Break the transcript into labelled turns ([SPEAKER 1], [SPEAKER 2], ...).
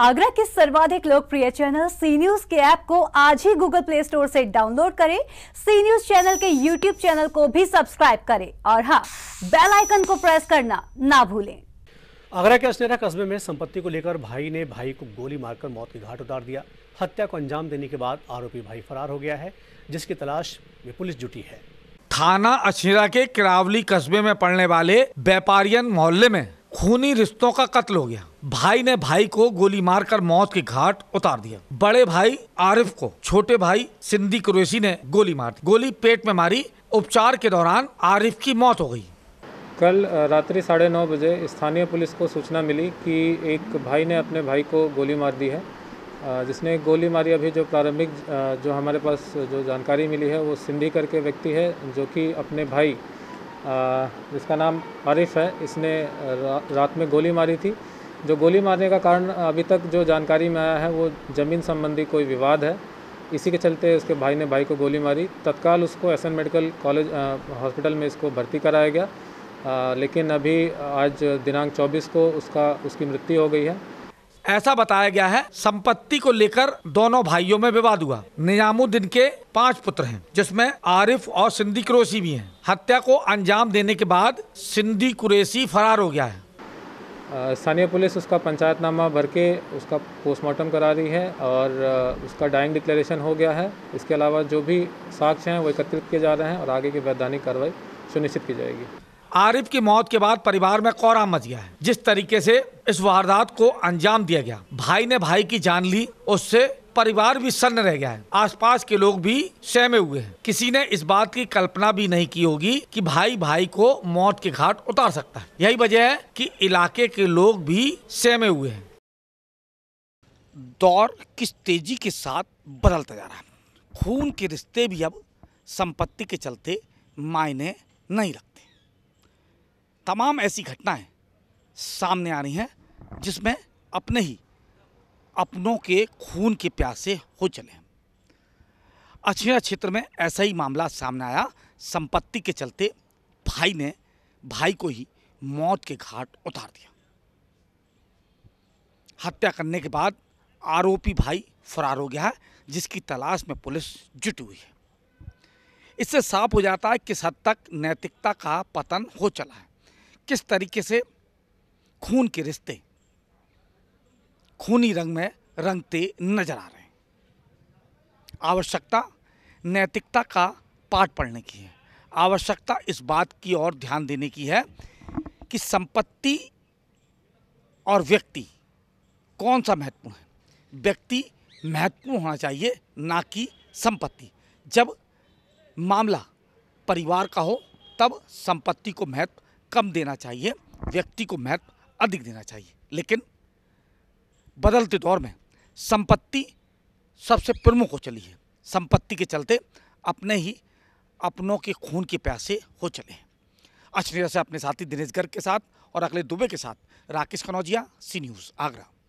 [SPEAKER 1] आगरा के सर्वाधिक लोकप्रिय चैनल सी न्यूज के ऐप को आज ही गूगल प्ले स्टोर से डाउनलोड करें सी न्यूज चैनल के यूट्यूब चैनल को भी सब्सक्राइब करें और हाँ बेल आइकन को प्रेस करना ना भूलें आगरा के असनेरा कस्बे में संपत्ति को लेकर भाई ने भाई को गोली मारकर मौत के घाट उतार दिया हत्या को अंजाम देने के बाद आरोपी भाई फरार हो गया है जिसकी तलाश में पुलिस जुटी है थाना अछीरा के किरावली कस्बे में पड़ने वाले व्यापारियन मोहल्ले में खूनी रिश्तों का कत्ल हो गया भाई ने भाई को गोली मारकर मौत के घाट उतार दिया बड़े भाई आरिफ को छोटे भाई सिंधी कुरैशी ने गोली मार दी गोली पेट में मारी उपचार के दौरान आरिफ
[SPEAKER 2] की मौत हो गई कल रात्रि साढ़े नौ बजे स्थानीय पुलिस को सूचना मिली कि एक भाई ने अपने भाई को गोली मार दी है जिसने गोली मारी अभी जो प्रारंभिक जो हमारे पास जो जानकारी मिली है वो सिंधी करके व्यक्ति है जो कि अपने भाई जिसका नाम आरिफ है इसने रा, रात में गोली मारी थी जो गोली मारने का कारण अभी तक जो जानकारी में आया है वो ज़मीन संबंधी कोई विवाद है इसी के चलते उसके भाई ने भाई को गोली मारी तत्काल उसको एस मेडिकल कॉलेज हॉस्पिटल में इसको भर्ती कराया गया आ, लेकिन अभी आज दिनांक 24 को उसका उसकी मृत्यु हो गई है
[SPEAKER 1] ऐसा बताया गया है संपत्ति को लेकर दोनों भाइयों में विवाद हुआ निजामुद्दीन के पांच पुत्र हैं जिसमें आरिफ और सिंधी कुरेशी भी हैं हत्या को अंजाम देने के बाद सिंधी कुरेशी फरार हो गया
[SPEAKER 2] है स्थानीय पुलिस उसका पंचायतनामा भर के उसका पोस्टमार्टम करा रही है और उसका डाइंग डिक्लेरेशन हो गया है इसके अलावा जो भी साक्ष्य हैं वो एकत्रित किए जा रहे हैं और आगे की वैधानिक कार्रवाई सुनिश्चित की जाएगी
[SPEAKER 1] आरिफ की मौत के बाद परिवार में कोहरा मच गया है जिस तरीके से इस वारदात को अंजाम दिया गया भाई ने भाई की जान ली उससे परिवार भी सन्न रह गया है आसपास के लोग भी सहमे हुए हैं किसी ने इस बात की कल्पना भी नहीं की होगी कि भाई भाई को मौत के घाट उतार सकता है यही वजह है कि इलाके के लोग भी सहमे हुए हैं दौर किस तेजी के साथ बदलता जा रहा है खून के रिश्ते भी अब संपत्ति के चलते मायने नहीं रखते तमाम ऐसी घटनाएं सामने आ रही हैं जिसमें अपने ही अपनों के खून के प्यासे हो चले हैं अछिया क्षेत्र में ऐसा ही मामला सामने आया संपत्ति के चलते भाई ने भाई को ही मौत के घाट उतार दिया हत्या करने के बाद आरोपी भाई फरार हो गया है जिसकी तलाश में पुलिस जुटी हुई है इससे साफ हो जाता है किस हद तक नैतिकता का पतन हो चला है किस तरीके से खून के रिश्ते खूनी रंग में रंगते नजर आ रहे हैं आवश्यकता नैतिकता का पाठ पढ़ने की है आवश्यकता इस बात की ओर ध्यान देने की है कि संपत्ति और व्यक्ति कौन सा महत्वपूर्ण है व्यक्ति महत्वपूर्ण होना चाहिए ना कि संपत्ति जब मामला परिवार का हो तब संपत्ति को महत्व कम देना चाहिए व्यक्ति को महत्व अधिक देना चाहिए लेकिन बदलते दौर में संपत्ति सबसे प्रमुख हो चली है संपत्ति के चलते अपने ही अपनों के खून के प्यासे हो चले हैं अच्छी से अपने साथी दिनेश गर्ग के साथ और अखिलेश दुबे के साथ राकेश कनौजिया सी न्यूज़ आगरा